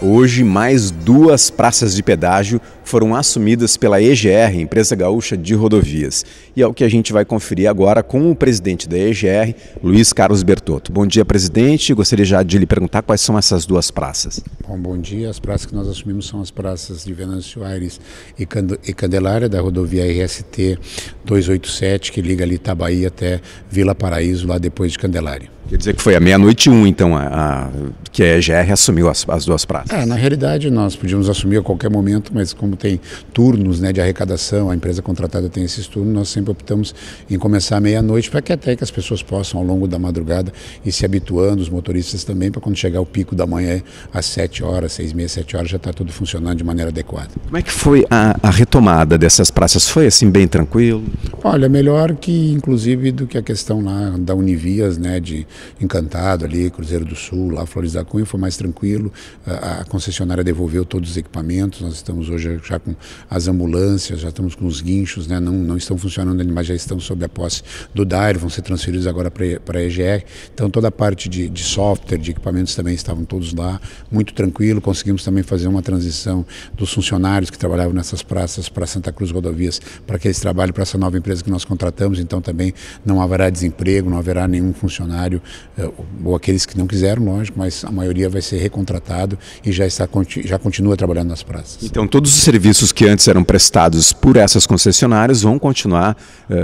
Hoje, mais duas praças de pedágio foram assumidas pela EGR, Empresa Gaúcha de Rodovias. E é o que a gente vai conferir agora com o presidente da EGR, Luiz Carlos Bertotto. Bom dia, presidente. Gostaria já de lhe perguntar quais são essas duas praças. Bom, bom dia. As praças que nós assumimos são as praças de Venâncio Aires e Candelária, da rodovia RST 287, que liga ali Itabaí até Vila Paraíso, lá depois de Candelária. Quer dizer que foi à meia-noite um, então, a, a, que a EGR assumiu as, as duas praças. É, na realidade, nós podíamos assumir a qualquer momento, mas como tem turnos né, de arrecadação, a empresa contratada tem esses turnos, nós sempre optamos em começar à meia-noite para que até que as pessoas possam, ao longo da madrugada, ir se habituando, os motoristas também, para quando chegar o pico da manhã, às sete horas, seis meia, sete horas, já está tudo funcionando de maneira adequada. Como é que foi a, a retomada dessas praças? Foi assim bem tranquilo? Olha, melhor que inclusive do que a questão lá da Univias, né, de Encantado ali, Cruzeiro do Sul, lá Flores da Cunha, foi mais tranquilo. A, a concessionária devolveu todos os equipamentos. Nós estamos hoje já com as ambulâncias, já estamos com os guinchos, né, não, não estão funcionando ainda, mas já estão sob a posse do DAIR, vão ser transferidos agora para a EGR. Então toda a parte de, de software, de equipamentos também estavam todos lá, muito tranquilo. Conseguimos também fazer uma transição dos funcionários que trabalhavam nessas praças para Santa Cruz Rodovias, para que eles trabalhem para essa nova empresa empresa que nós contratamos, então também não haverá desemprego, não haverá nenhum funcionário, eh, ou aqueles que não quiseram, lógico, mas a maioria vai ser recontratado e já, está, já continua trabalhando nas praças. Então todos os serviços que antes eram prestados por essas concessionárias vão continuar, eh,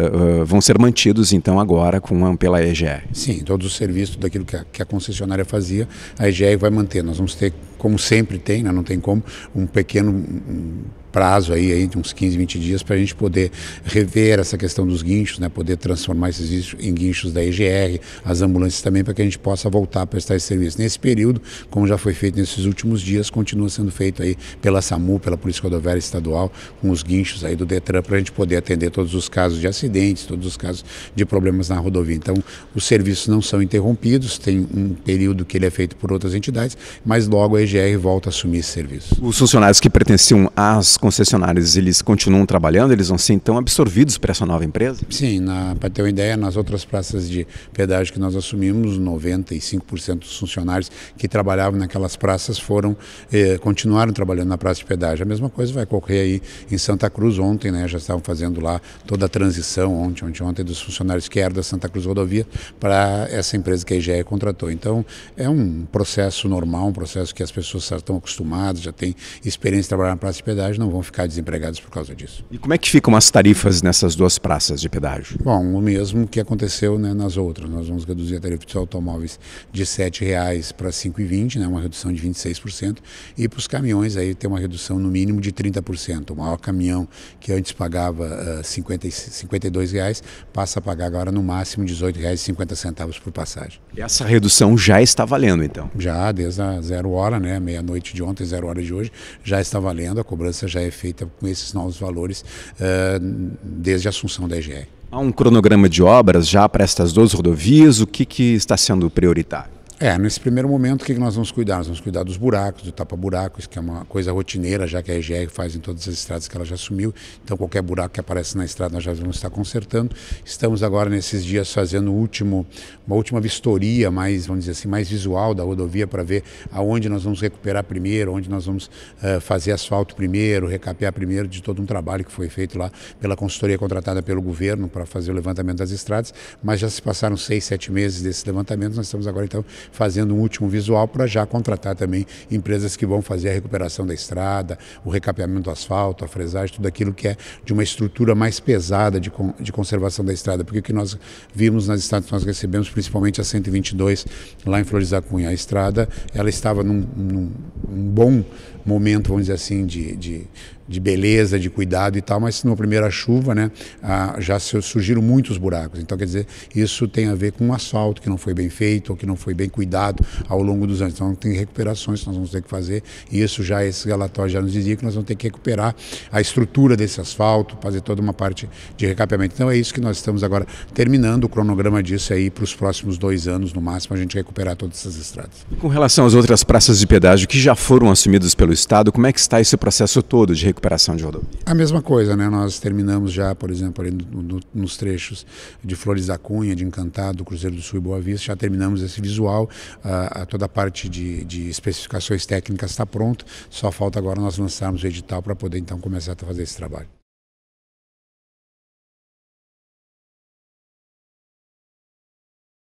eh, vão ser mantidos então agora com, pela EGR? Sim, todos os serviços daquilo que a, que a concessionária fazia, a EGR vai manter. Nós vamos ter, como sempre tem, né, não tem como, um pequeno um prazo aí, aí de uns 15, 20 dias para a gente poder rever essa questão dos guinchos, né? poder transformar esses guinchos em guinchos da EGR, as ambulâncias também, para que a gente possa voltar a prestar esse serviço. Nesse período, como já foi feito nesses últimos dias, continua sendo feito aí pela SAMU, pela Polícia Rodoviária Estadual, com os guinchos aí do DETRAN, para a gente poder atender todos os casos de acidentes, todos os casos de problemas na rodovia. Então, os serviços não são interrompidos, tem um período que ele é feito por outras entidades, mas logo a EGR volta a assumir esse serviço. Os funcionários que pertenciam às concessionários, eles continuam trabalhando, eles vão ser então absorvidos para essa nova empresa? Sim, para ter uma ideia, nas outras praças de pedágio que nós assumimos, 95% dos funcionários que trabalhavam naquelas praças foram eh, continuaram trabalhando na praça de pedágio. A mesma coisa vai ocorrer aí em Santa Cruz ontem, né? Já estavam fazendo lá toda a transição ontem, ontem, ontem dos funcionários que eram da Santa Cruz Rodovia para essa empresa que a IGE contratou. Então, é um processo normal, um processo que as pessoas estão acostumadas, já têm experiência de trabalhar na praça de pedágio, não vão ficar desempregados por causa disso. E como é que ficam as tarifas nessas duas praças de pedágio? Bom, o mesmo que aconteceu né, nas outras. Nós vamos reduzir a tarifa dos automóveis de R$ 7,00 para R$ 5,20, né, uma redução de 26%, e para os caminhões aí tem uma redução no mínimo de 30%. O maior caminhão que antes pagava R$ uh, 52 passa a pagar agora no máximo R$ 18,50 por passagem. E essa redução já está valendo então? Já, desde a zero hora, né, meia-noite de ontem, zero hora de hoje, já está valendo, a cobrança já é feita com esses novos valores uh, desde a assunção da EGE. Há um cronograma de obras já para estas duas rodovias? O que, que está sendo prioritário? É, nesse primeiro momento, o que nós vamos cuidar? Nós vamos cuidar dos buracos, do tapa-buracos, que é uma coisa rotineira, já que a EGR faz em todas as estradas que ela já assumiu. Então, qualquer buraco que aparece na estrada, nós já vamos estar consertando. Estamos agora, nesses dias, fazendo último, uma última vistoria, mais, vamos dizer assim, mais visual da rodovia, para ver aonde nós vamos recuperar primeiro, onde nós vamos uh, fazer asfalto primeiro, recapear primeiro, de todo um trabalho que foi feito lá pela consultoria contratada pelo governo para fazer o levantamento das estradas. Mas já se passaram seis, sete meses desse levantamento, nós estamos agora, então, fazendo um último visual para já contratar também empresas que vão fazer a recuperação da estrada, o recapeamento do asfalto, a fresagem, tudo aquilo que é de uma estrutura mais pesada de, de conservação da estrada. Porque o que nós vimos nas estradas que nós recebemos, principalmente a 122 lá em Flores da Cunha, a estrada ela estava num, num, num bom momento, vamos dizer assim, de, de, de beleza, de cuidado e tal, mas na primeira chuva, né, ah, já surgiram muitos buracos. Então, quer dizer, isso tem a ver com um asfalto que não foi bem feito ou que não foi bem cuidado ao longo dos anos. Então, tem recuperações que nós vamos ter que fazer e isso já, esse relatório já nos dizia que nós vamos ter que recuperar a estrutura desse asfalto, fazer toda uma parte de recapeamento. Então, é isso que nós estamos agora terminando o cronograma disso aí para os próximos dois anos, no máximo, a gente recuperar todas essas estradas. Com relação às outras praças de pedágio que já foram assumidas pelo pelo Estado. Como é que está esse processo todo de recuperação de rodovia? A mesma coisa, né? Nós terminamos já, por exemplo, no, no, nos trechos de Flores da Cunha, de Encantado, Cruzeiro do Sul e Boa Vista, já terminamos esse visual. A, ah, a toda a parte de, de especificações técnicas está pronta, só falta agora nós lançarmos o edital para poder então começar a fazer esse trabalho.